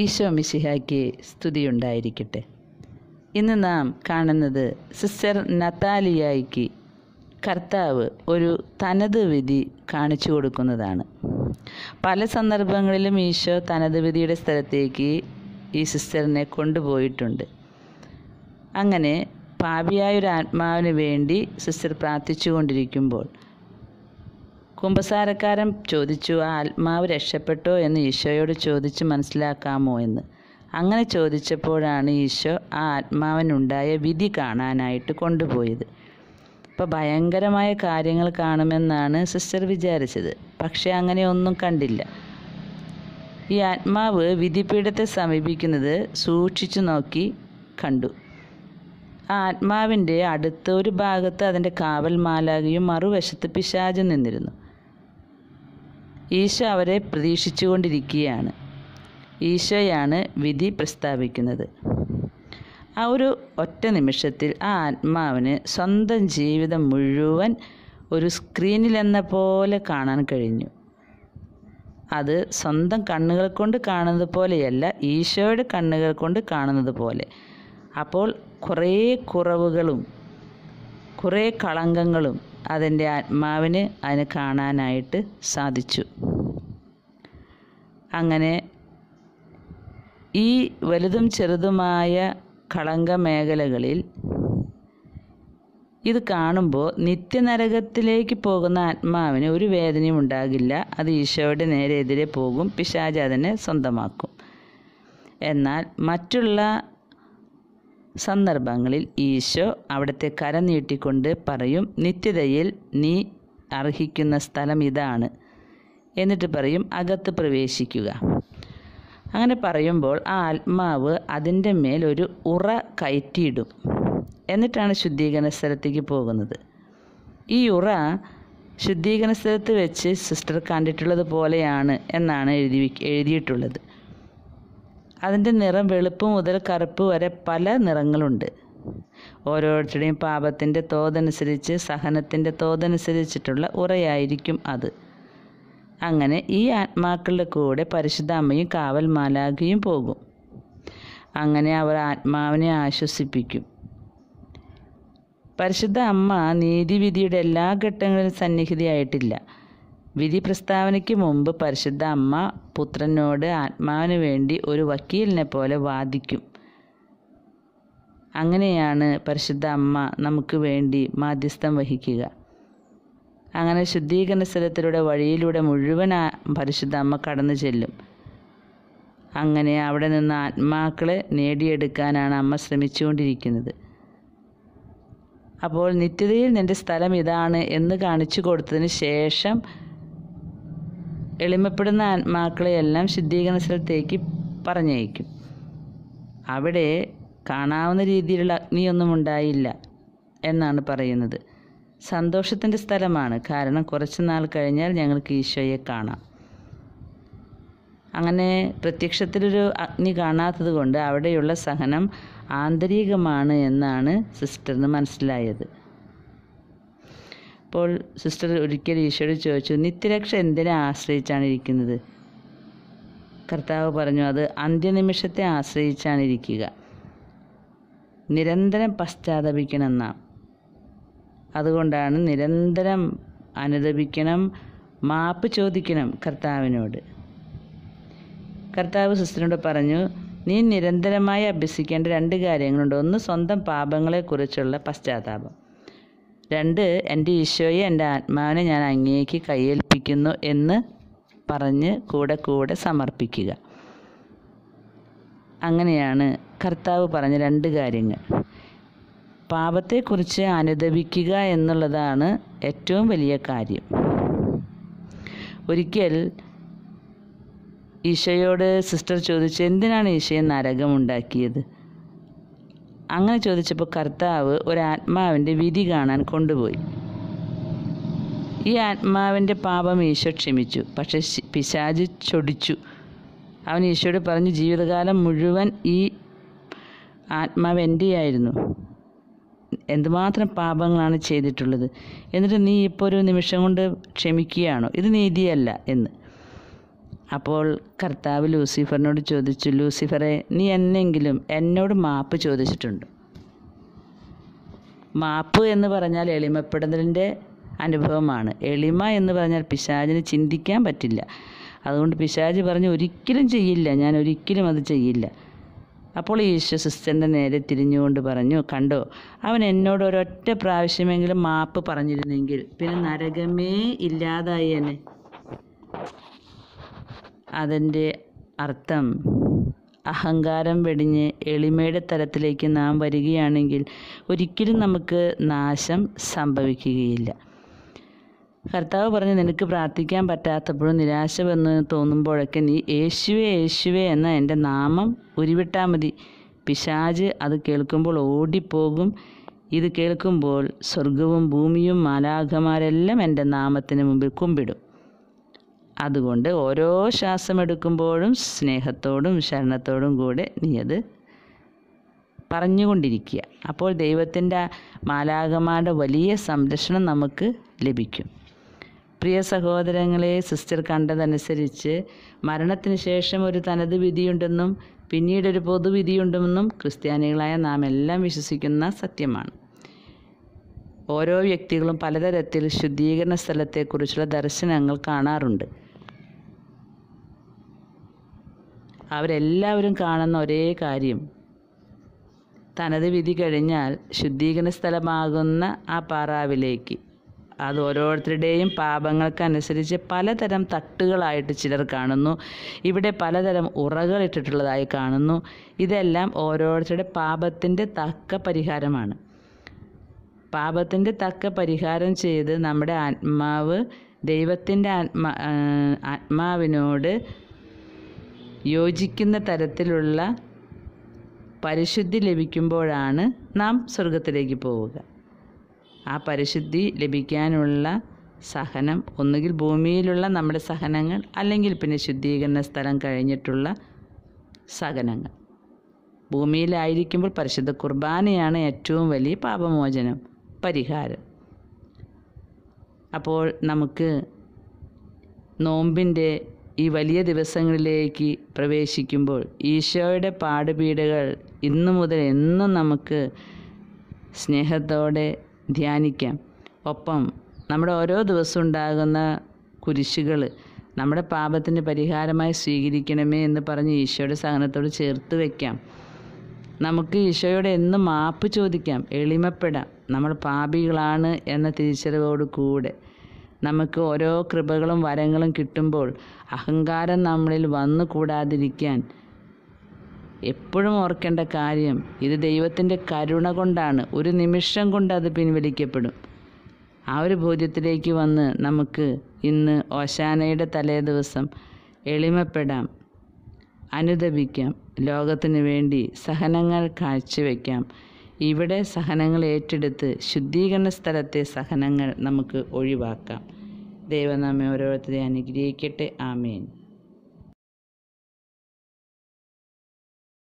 ഈശോ മിശിഹായ്ക്ക് സ്തുതിയുണ്ടായിരിക്കട്ടെ ഇന്ന് നാം കാണുന്നത് സിസ്റ്റർ നത്താലിയായിക്ക് കർത്താവ് ഒരു തനത് വിധി കാണിച്ചു കൊടുക്കുന്നതാണ് പല സന്ദർഭങ്ങളിലും ഈശോ തനത് വിധിയുടെ സ്ഥലത്തേക്ക് ഈ സിസ്റ്ററിനെ കൊണ്ടുപോയിട്ടുണ്ട് അങ്ങനെ പാപിയായ ഒരു ആത്മാവിന് വേണ്ടി സിസ്റ്റർ കൊണ്ടിരിക്കുമ്പോൾ കുമ്പസാരക്കാരൻ ചോദിച്ചു ആ ആത്മാവ് രക്ഷപ്പെട്ടോ എന്ന് ഈശോയോട് ചോദിച്ച് മനസ്സിലാക്കാമോ എന്ന് അങ്ങനെ ചോദിച്ചപ്പോഴാണ് ഈശോ ആ ആത്മാവിനുണ്ടായ വിധി കാണാനായിട്ട് കൊണ്ടുപോയത് അപ്പോൾ ഭയങ്കരമായ കാര്യങ്ങൾ കാണുമെന്നാണ് സിസ്റ്റർ വിചാരിച്ചത് പക്ഷേ അങ്ങനെ ഒന്നും കണ്ടില്ല ഈ ആത്മാവ് വിധിപീഠത്തെ സമീപിക്കുന്നത് സൂക്ഷിച്ചു നോക്കി കണ്ടു ആ ആത്മാവിൻ്റെ അടുത്ത ഒരു ഭാഗത്ത് അതിൻ്റെ കാവൽ മാലാകിയും മറുവശത്ത് പിശാചും നിന്നിരുന്നു ഈശ അവരെ പ്രതീക്ഷിച്ചുകൊണ്ടിരിക്കുകയാണ് ഈശോയാണ് വിധി പ്രസ്താവിക്കുന്നത് ആ ഒരു ഒറ്റ നിമിഷത്തിൽ ആ ആത്മാവിന് സ്വന്തം ജീവിതം മുഴുവൻ ഒരു സ്ക്രീനിലെന്ന പോലെ കാണാൻ കഴിഞ്ഞു അത് സ്വന്തം കണ്ണുകൾ കൊണ്ട് കാണുന്നത് പോലെയല്ല ഈശോയുടെ കണ്ണുകൾ കൊണ്ട് കാണുന്നത് പോലെ അപ്പോൾ കുറേ കുറവുകളും കുറേ കളങ്കങ്ങളും അതിൻ്റെ ആത്മാവിന് അതിന് കാണാനായിട്ട് സാധിച്ചു അങ്ങനെ ഈ വലുതും ചെറുതുമായ കളങ്ക മേഖലകളിൽ ഇത് കാണുമ്പോൾ നിത്യനരകത്തിലേക്ക് പോകുന്ന ആത്മാവിന് ഒരു വേദനയും ഉണ്ടാകില്ല അത് ഈശോയുടെ നേരെ എതിരെ പോകും പിശാജ് അതിനെ സ്വന്തമാക്കും എന്നാൽ മറ്റുള്ള സന്ദർഭങ്ങളിൽ ഈശോ അവിടുത്തെ കരം നീട്ടിക്കൊണ്ട് പറയും നിത്യതയിൽ നീ അർഹിക്കുന്ന സ്ഥലം ഇതാണ് എന്നിട്ട് പറയും അകത്ത് പ്രവേശിക്കുക അങ്ങനെ പറയുമ്പോൾ ആ ആത്മാവ് അതിൻ്റെ മേൽ ഒരു ഉറ കയറ്റിയിടും എന്നിട്ടാണ് ശുദ്ധീകരണ സ്ഥലത്തേക്ക് പോകുന്നത് ഈ ഉറ ശുദ്ധീകരണ സ്ഥലത്ത് വെച്ച് സിസ്റ്റർ കണ്ടിട്ടുള്ളത് പോലെയാണ് എന്നാണ് എഴുതി എഴുതിയിട്ടുള്ളത് അതിൻ്റെ നിറം വെളുപ്പ് മുതൽ കറുപ്പ് വരെ പല നിറങ്ങളുണ്ട് ഓരോരുത്തരുടെയും പാപത്തിൻ്റെ തോതനുസരിച്ച് സഹനത്തിൻ്റെ തോതനുസരിച്ചിട്ടുള്ള ഉറയായിരിക്കും അത് അങ്ങനെ ഈ ആത്മാക്കളുടെ കൂടെ പരിശുദ്ധ അമ്മയും കാവൽ മാലാകുകയും പോകും അങ്ങനെ അവർ ആത്മാവിനെ ആശ്വസിപ്പിക്കും പരിശുദ്ധ അമ്മ നീതിവിധിയുടെ എല്ലാ ഘട്ടങ്ങളിലും സന്നിഹിതയായിട്ടില്ല വിധി പ്രസ്താവനയ്ക്ക് മുമ്പ് പരിശുദ്ധ അമ്മ പുത്രനോട് ആത്മാവിന് വേണ്ടി ഒരു വക്കീലിനെ പോലെ വാദിക്കും അങ്ങനെയാണ് പരിശുദ്ധ അമ്മ നമുക്ക് വേണ്ടി മാധ്യസ്ഥം വഹിക്കുക അങ്ങനെ ശുദ്ധീകരണ സ്ഥലത്തിലൂടെ വഴിയിലൂടെ മുഴുവൻ പരിശുദ്ധ അമ്മ കടന്നു ചെല്ലും അങ്ങനെ അവിടെ നിന്ന് ആത്മാക്കളെ നേടിയെടുക്കാനാണ് അമ്മ ശ്രമിച്ചുകൊണ്ടിരിക്കുന്നത് അപ്പോൾ നിത്യതയിൽ നിൻ്റെ സ്ഥലം ഇതാണ് എന്ന് കാണിച്ചു കൊടുത്തതിന് ശേഷം എളിമപ്പെടുന്ന ആത്മാക്കളെയെല്ലാം ശുദ്ധീകരണ സ്ഥലത്തേക്ക് പറഞ്ഞയക്കും അവിടെ കാണാവുന്ന രീതിയിലുള്ള അഗ്നിയൊന്നും ഉണ്ടായില്ല എന്നാണ് പറയുന്നത് സന്തോഷത്തിൻ്റെ സ്ഥലമാണ് കാരണം കുറച്ച് നാൾ കഴിഞ്ഞാൽ ഞങ്ങൾക്ക് ഈശോയെ കാണാം അങ്ങനെ പ്രത്യക്ഷത്തിലൊരു അഗ്നി കാണാത്തത് കൊണ്ട് അവിടെയുള്ള സഹനം ആന്തരികമാണ് എന്നാണ് സിസ്റ്ററിന് മനസ്സിലായത് അപ്പോൾ സിസ്റ്റർ ഒരിക്കൽ ഈശോയോട് ചോദിച്ചു നിത്യരക്ഷ എന്തിനെ ആശ്രയിച്ചാണ് ഇരിക്കുന്നത് കർത്താവ് പറഞ്ഞു അത് അന്ത്യനിമിഷത്തെ ആശ്രയിച്ചാണ് ഇരിക്കുക നിരന്തരം പശ്ചാത്തപിക്കണമെന്നാണ് അതുകൊണ്ടാണ് നിരന്തരം അനുദപിക്കണം മാപ്പ് ചോദിക്കണം കർത്താവിനോട് കർത്താവ് സിസ്റ്ററിനോട് പറഞ്ഞു നീ നിരന്തരമായി അഭ്യസിക്കേണ്ട രണ്ട് കാര്യങ്ങളുണ്ട് ഒന്ന് സ്വന്തം പാപങ്ങളെക്കുറിച്ചുള്ള പശ്ചാത്താപം രണ്ട് എൻ്റെ ഈശോയെ എൻ്റെ ആത്മാവിനെ ഞാൻ അങ്ങേക്ക് കയ്യേൽപ്പിക്കുന്നു എന്ന് പറഞ്ഞ് കൂടെ കൂടെ സമർപ്പിക്കുക അങ്ങനെയാണ് കർത്താവ് പറഞ്ഞ രണ്ട് കാര്യങ്ങൾ പാപത്തെക്കുറിച്ച് അനുദപിക്കുക എന്നുള്ളതാണ് ഏറ്റവും വലിയ കാര്യം ഒരിക്കൽ ഈശോയോട് സിസ്റ്റർ ചോദിച്ചു എന്തിനാണ് ഈശോയെ നരകമുണ്ടാക്കിയത് അങ്ങനെ ചോദിച്ചപ്പോൾ കർത്താവ് ഒരു ആത്മാവിൻ്റെ വിധി കാണാൻ കൊണ്ടുപോയി ഈ ആത്മാവിൻ്റെ പാപം ഈശോ ക്ഷമിച്ചു പക്ഷെ പിശാജ് ചൊടിച്ചു അവൻ ഈശോയോട് പറഞ്ഞു ജീവിതകാലം മുഴുവൻ ഈ ആത്മാവ് എൻ്റെയായിരുന്നു എന്തുമാത്രം പാപങ്ങളാണ് ചെയ്തിട്ടുള്ളത് എന്നിട്ട് നീ ഇപ്പോൾ ഒരു നിമിഷം കൊണ്ട് ക്ഷമിക്കുകയാണോ ഇത് നീതിയല്ല എന്ന് അപ്പോൾ കർത്താവ് ലൂസിഫറിനോട് ചോദിച്ചു ലൂസിഫറെ നീ എന്നെങ്കിലും എന്നോട് മാപ്പ് ചോദിച്ചിട്ടുണ്ട് മാപ്പ് എന്ന് പറഞ്ഞാൽ എളിമപ്പെടുന്നതിൻ്റെ അനുഭവമാണ് എളിമ എന്ന് പറഞ്ഞാൽ പിശാചിന് ചിന്തിക്കാൻ പറ്റില്ല അതുകൊണ്ട് പിശാജ് പറഞ്ഞു ഒരിക്കലും ചെയ്യില്ല ഞാൻ ഒരിക്കലും അത് ചെയ്യില്ല അപ്പോൾ ഈശോ സിസ്റ്ററിൻ്റെ നേരെ തിരിഞ്ഞുകൊണ്ട് പറഞ്ഞു കണ്ടോ അവൻ എന്നോട് ഒരൊറ്റ പ്രാവശ്യമെങ്കിലും മാപ്പ് പറഞ്ഞിരുന്നെങ്കിൽ പിന്നെ നരകമേ ഇല്ലാതായി എന്നെ അതിൻ്റെ അർത്ഥം അഹങ്കാരം വെടിഞ്ഞ് എളിമയുടെ തലത്തിലേക്ക് നാം വരികയാണെങ്കിൽ ഒരിക്കലും നമുക്ക് നാശം സംഭവിക്കുകയില്ല കർത്താവ് പറഞ്ഞു നിനക്ക് പ്രാർത്ഥിക്കാൻ പറ്റാത്തപ്പോഴും നിരാശ വന്നു തോന്നുമ്പോഴൊക്കെ നീ യേശുവേ യേശുവേ എന്ന എൻ്റെ നാമം ഉരുവിട്ടാൽ മതി പിശാജ് അത് കേൾക്കുമ്പോൾ ഓടിപ്പോകും ഇത് കേൾക്കുമ്പോൾ സ്വർഗവും ഭൂമിയും മാലാഖമാരെല്ലാം എൻ്റെ നാമത്തിന് മുമ്പിൽ കുമ്പിടും അതുകൊണ്ട് ഓരോ ശ്വാസമെടുക്കുമ്പോഴും സ്നേഹത്തോടും ശരണത്തോടും കൂടെ നീ അത് പറഞ്ഞുകൊണ്ടിരിക്കുക അപ്പോൾ ദൈവത്തിൻ്റെ മാലാകമാരുടെ വലിയ സംരക്ഷണം നമുക്ക് ലഭിക്കും പ്രിയ സഹോദരങ്ങളെ സിസ്റ്റർ കണ്ടതനുസരിച്ച് മരണത്തിന് ശേഷം ഒരു തനത് വിധിയുണ്ടെന്നും പിന്നീടൊരു പൊതുവിധിയുണ്ടെന്നും ക്രിസ്ത്യാനികളായ നാം എല്ലാം വിശ്വസിക്കുന്ന സത്യമാണ് ഓരോ വ്യക്തികളും പലതരത്തിൽ ശുദ്ധീകരണ സ്ഥലത്തെക്കുറിച്ചുള്ള ദർശനങ്ങൾ കാണാറുണ്ട് അവരെല്ലാവരും കാണുന്ന ഒരേ കാര്യം തനത് വിധി കഴിഞ്ഞാൽ ശുദ്ധീകരണ സ്ഥലമാകുന്ന ആ പാറാവിലേക്ക് അത് ഓരോരുത്തരുടെയും പാപങ്ങൾക്കനുസരിച്ച് പലതരം തട്ടുകളായിട്ട് ചിലർ കാണുന്നു ഇവിടെ പലതരം ഉറകൾ ഇട്ടിട്ടുള്ളതായി കാണുന്നു ഇതെല്ലാം ഓരോരുത്തരുടെ പാപത്തിൻ്റെ തക്ക പരിഹാരമാണ് പാപത്തിൻ്റെ തക്ക പരിഹാരം ചെയ്ത് നമ്മുടെ ആത്മാവ് ദൈവത്തിൻ്റെ ആത്മാ ആത്മാവിനോട് യോജിക്കുന്ന തരത്തിലുള്ള പരിശുദ്ധി ലഭിക്കുമ്പോഴാണ് നാം സ്വർഗത്തിലേക്ക് പോവുക ആ പരിശുദ്ധി ലഭിക്കാനുള്ള സഹനം ഒന്നുകിൽ ഭൂമിയിലുള്ള നമ്മുടെ സഹനങ്ങൾ അല്ലെങ്കിൽ പിന്നെ ശുദ്ധീകരണ സ്ഥലം കഴിഞ്ഞിട്ടുള്ള സഹനങ്ങൾ ഭൂമിയിലായിരിക്കുമ്പോൾ പരിശുദ്ധ കുർബാനയാണ് ഏറ്റവും വലിയ പാപമോചനം പരിഹാരം അപ്പോൾ നമുക്ക് നോമ്പിൻ്റെ ഈ വലിയ ദിവസങ്ങളിലേക്ക് പ്രവേശിക്കുമ്പോൾ ഈശോയുടെ പാടുപീടുകൾ ഇന്നു മുതൽ എന്നും നമുക്ക് സ്നേഹത്തോടെ ധ്യാനിക്കാം ഒപ്പം നമ്മുടെ ഓരോ ദിവസവും ഉണ്ടാകുന്ന കുരിശുകൾ നമ്മുടെ പാപത്തിന് പരിഹാരമായി സ്വീകരിക്കണമേ എന്ന് പറഞ്ഞ് ഈശോയുടെ സഹനത്തോട് ചേർത്ത് വയ്ക്കാം നമുക്ക് ഈശോയോട് എന്നും മാപ്പ് ചോദിക്കാം എളിമപ്പെടാം നമ്മൾ പാപികളാണ് എന്ന തിരിച്ചറിവോട് കൂടെ നമുക്ക് ഓരോ കൃപകളും വരങ്ങളും കിട്ടുമ്പോൾ അഹങ്കാരം നമ്മളിൽ വന്നു കൂടാതിരിക്കാൻ എപ്പോഴും ഓർക്കേണ്ട കാര്യം ഇത് ദൈവത്തിൻ്റെ കരുണ കൊണ്ടാണ് ഒരു നിമിഷം കൊണ്ട് അത് പിൻവലിക്കപ്പെടും ആ ഒരു ബോധ്യത്തിലേക്ക് വന്ന് നമുക്ക് ഇന്ന് ഓശാനയുടെ തലേ ദിവസം എളിമപ്പെടാം അനുദപിക്കാം ലോകത്തിനു വേണ്ടി സഹനങ്ങൾ കാഴ്ചവെക്കാം ഇവിടെ സഹനങ്ങൾ ഏറ്റെടുത്ത് ശുദ്ധീകരണ സ്ഥലത്തെ സഹനങ്ങൾ നമുക്ക് ഒഴിവാക്കാം ദൈവനാമെ ഓരോരുത്തരെ അനുഗ്രഹിക്കട്ടെ ആമേൻ